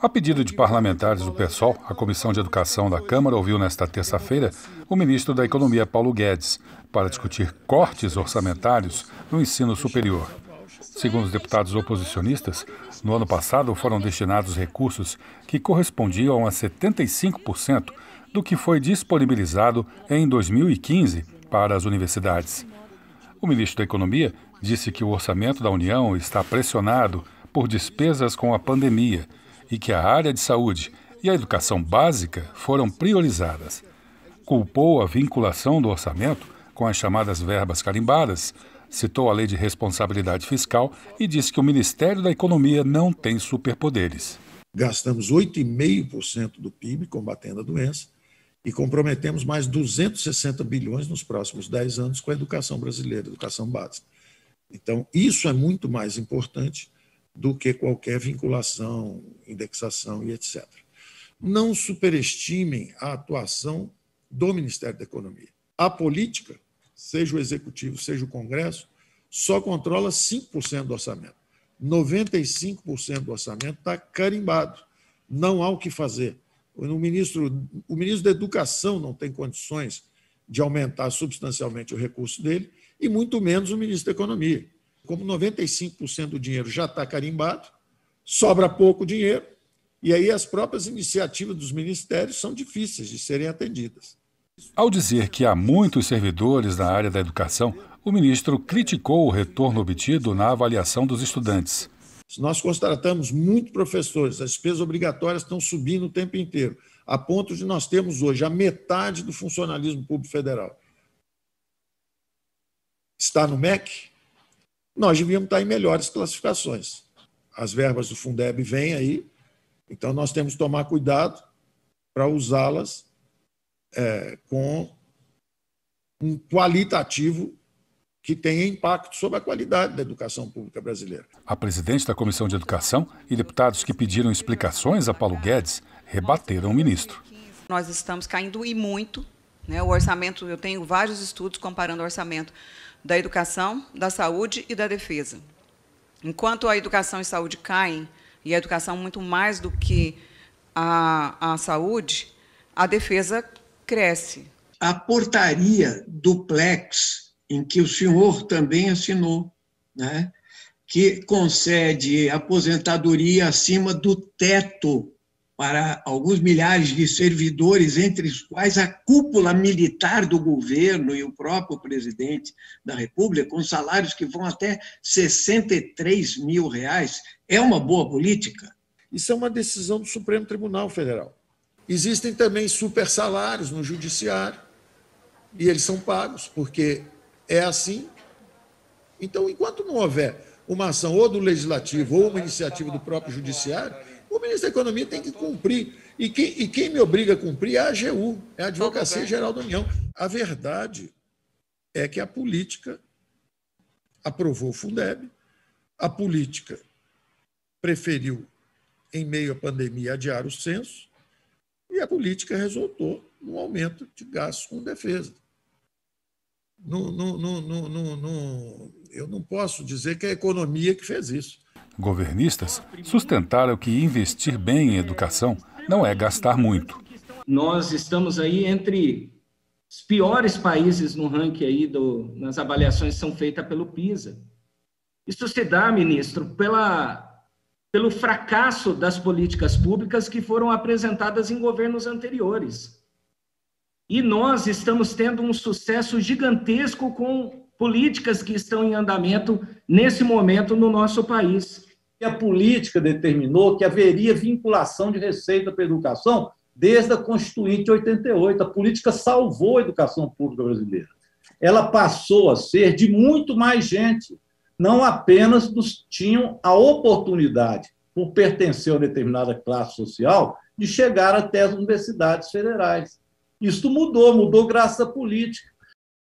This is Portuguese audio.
A pedido de parlamentares do PSOL, a Comissão de Educação da Câmara ouviu nesta terça-feira o ministro da Economia, Paulo Guedes, para discutir cortes orçamentários no ensino superior. Segundo os deputados oposicionistas, no ano passado foram destinados recursos que correspondiam a 75% do que foi disponibilizado em 2015 para as universidades. O ministro da Economia disse que o orçamento da União está pressionado por despesas com a pandemia e que a área de saúde e a educação básica foram priorizadas. Culpou a vinculação do orçamento com as chamadas verbas carimbadas, citou a Lei de Responsabilidade Fiscal e disse que o Ministério da Economia não tem superpoderes. Gastamos 8,5% do PIB combatendo a doença e comprometemos mais 260 bilhões nos próximos 10 anos com a educação brasileira, educação básica. Então, isso é muito mais importante do que qualquer vinculação, indexação e etc. Não superestimem a atuação do Ministério da Economia. A política, seja o Executivo, seja o Congresso, só controla 5% do orçamento. 95% do orçamento está carimbado. Não há o que fazer. O ministro, o ministro da Educação não tem condições de aumentar substancialmente o recurso dele, e muito menos o ministro da Economia como 95% do dinheiro já está carimbado, sobra pouco dinheiro, e aí as próprias iniciativas dos ministérios são difíceis de serem atendidas. Ao dizer que há muitos servidores na área da educação, o ministro criticou o retorno obtido na avaliação dos estudantes. Nós contratamos muitos professores, as despesas obrigatórias estão subindo o tempo inteiro, a ponto de nós termos hoje a metade do funcionalismo público federal. Está no MEC, nós devíamos estar em melhores classificações. As verbas do Fundeb vêm aí, então nós temos que tomar cuidado para usá-las é, com um qualitativo que tenha impacto sobre a qualidade da educação pública brasileira. A presidente da Comissão de Educação e deputados que pediram explicações a Paulo Guedes rebateram o ministro. Nós estamos caindo e muito né? O orçamento, eu tenho vários estudos comparando o orçamento da educação, da saúde e da defesa. Enquanto a educação e saúde caem, e a educação muito mais do que a, a saúde, a defesa cresce. A portaria duplex, em que o senhor também assinou, né? que concede aposentadoria acima do teto para alguns milhares de servidores, entre os quais a cúpula militar do governo e o próprio presidente da República, com salários que vão até 63 mil reais. É uma boa política? Isso é uma decisão do Supremo Tribunal Federal. Existem também super salários no judiciário e eles são pagos, porque é assim. Então, enquanto não houver uma ação ou do legislativo ou uma iniciativa do próprio judiciário, o ministro da Economia tem que cumprir. E quem, e quem me obriga a cumprir é a AGU, é a Advocacia Geral da União. A verdade é que a política aprovou o Fundeb, a política preferiu, em meio à pandemia, adiar o censo, e a política resultou num aumento de gastos com defesa. No, no, no, eu não posso dizer que é a economia que fez isso. Governistas sustentaram que investir bem em educação não é gastar muito. Nós estamos aí entre os piores países no ranking aí do, nas avaliações que são feitas pelo PISA. Isso se dá, ministro, pela, pelo fracasso das políticas públicas que foram apresentadas em governos anteriores. E nós estamos tendo um sucesso gigantesco com políticas que estão em andamento nesse momento no nosso país. E a política determinou que haveria vinculação de receita para a educação desde a Constituinte 88. A política salvou a educação pública brasileira. Ela passou a ser de muito mais gente, não apenas dos que tinham a oportunidade, por pertencer a determinada classe social, de chegar até as universidades federais. Isto mudou, mudou graças à política.